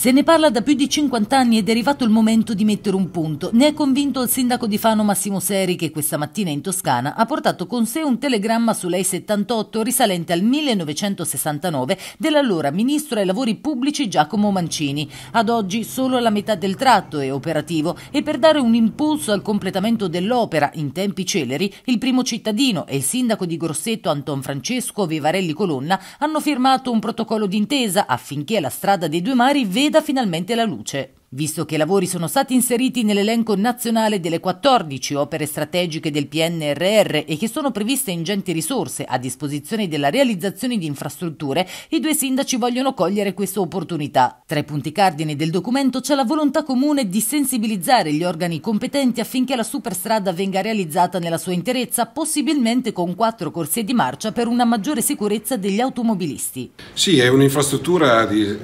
Se ne parla da più di 50 anni ed è arrivato il momento di mettere un punto. Ne è convinto il sindaco di Fano Massimo Seri che questa mattina in Toscana ha portato con sé un telegramma sull'EI 78 risalente al 1969 dell'allora ministro ai lavori pubblici Giacomo Mancini. Ad oggi solo la metà del tratto è operativo e per dare un impulso al completamento dell'opera in tempi celeri il primo cittadino e il sindaco di Grosseto Anton Francesco Vivarelli Colonna hanno firmato un protocollo d'intesa affinché la strada dei due mari veda veda finalmente la luce. Visto che i lavori sono stati inseriti nell'elenco nazionale delle 14 opere strategiche del PNRR e che sono previste ingenti risorse a disposizione della realizzazione di infrastrutture, i due sindaci vogliono cogliere questa opportunità. Tra i punti cardine del documento c'è la volontà comune di sensibilizzare gli organi competenti affinché la superstrada venga realizzata nella sua interezza, possibilmente con quattro corsie di marcia per una maggiore sicurezza degli automobilisti. Sì, è un'infrastruttura di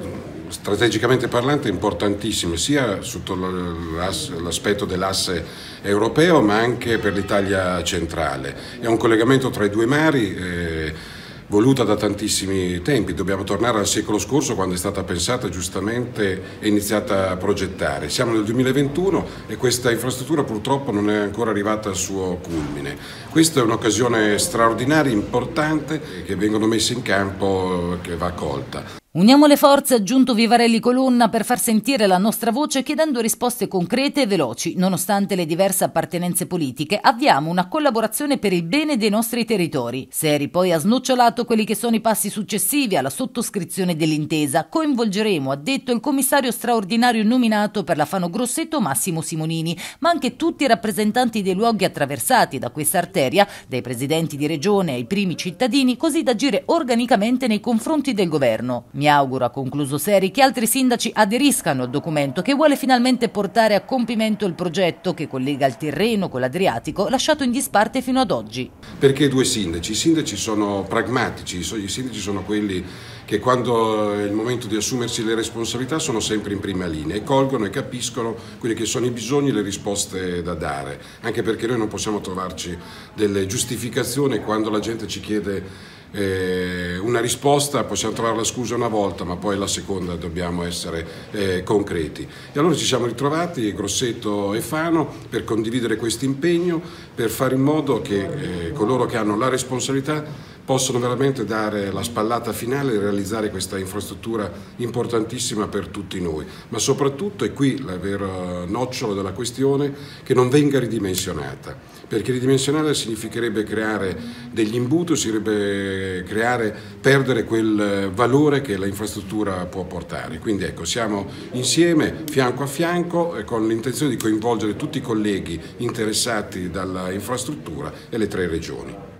strategicamente parlando importantissime sia sotto l'aspetto dell'asse europeo ma anche per l'Italia centrale. È un collegamento tra i due mari. Eh, voluta da tantissimi tempi. Dobbiamo tornare al secolo scorso quando è stata pensata giustamente e iniziata a progettare. Siamo nel 2021 e questa infrastruttura purtroppo non è ancora arrivata al suo culmine. Questa è un'occasione straordinaria, importante, che vengono messe in campo, che va colta. Uniamo le forze, ha aggiunto Vivarelli Colonna, per far sentire la nostra voce chiedendo risposte concrete e veloci. Nonostante le diverse appartenenze politiche, avviamo una collaborazione per il bene dei nostri territori. Seri poi ha snocciolato quelli che sono i passi successivi alla sottoscrizione dell'intesa. Coinvolgeremo, ha detto, il commissario straordinario nominato per la Fano Grosseto Massimo Simonini, ma anche tutti i rappresentanti dei luoghi attraversati da questa arteria, dai presidenti di regione ai primi cittadini, così da agire organicamente nei confronti del governo. Mi mi auguro, ha concluso Seri, che altri sindaci aderiscano al documento che vuole finalmente portare a compimento il progetto che collega il Tirreno con l'Adriatico, lasciato in disparte fino ad oggi. Perché due sindaci? I sindaci sono pragmatici, i sindaci sono quelli che quando è il momento di assumersi le responsabilità sono sempre in prima linea e colgono e capiscono quelli che sono i bisogni e le risposte da dare, anche perché noi non possiamo trovarci delle giustificazioni quando la gente ci chiede eh, una risposta, possiamo trovare la scusa una volta, ma poi la seconda dobbiamo essere eh, concreti. E allora ci siamo ritrovati, Grosseto e Fano, per condividere questo impegno, per fare in modo che eh, coloro che hanno la responsabilità possono veramente dare la spallata finale e realizzare questa infrastruttura importantissima per tutti noi, ma soprattutto, è qui la vera nocciola della questione, che non venga ridimensionata, perché ridimensionare significherebbe creare degli imbuti, significherebbe creare, perdere quel valore che la infrastruttura può portare. Quindi ecco, siamo insieme, fianco a fianco, eh, con l'intenzione di coinvolgere tutti i colleghi interessati dalla infrastruttura e le tre regioni.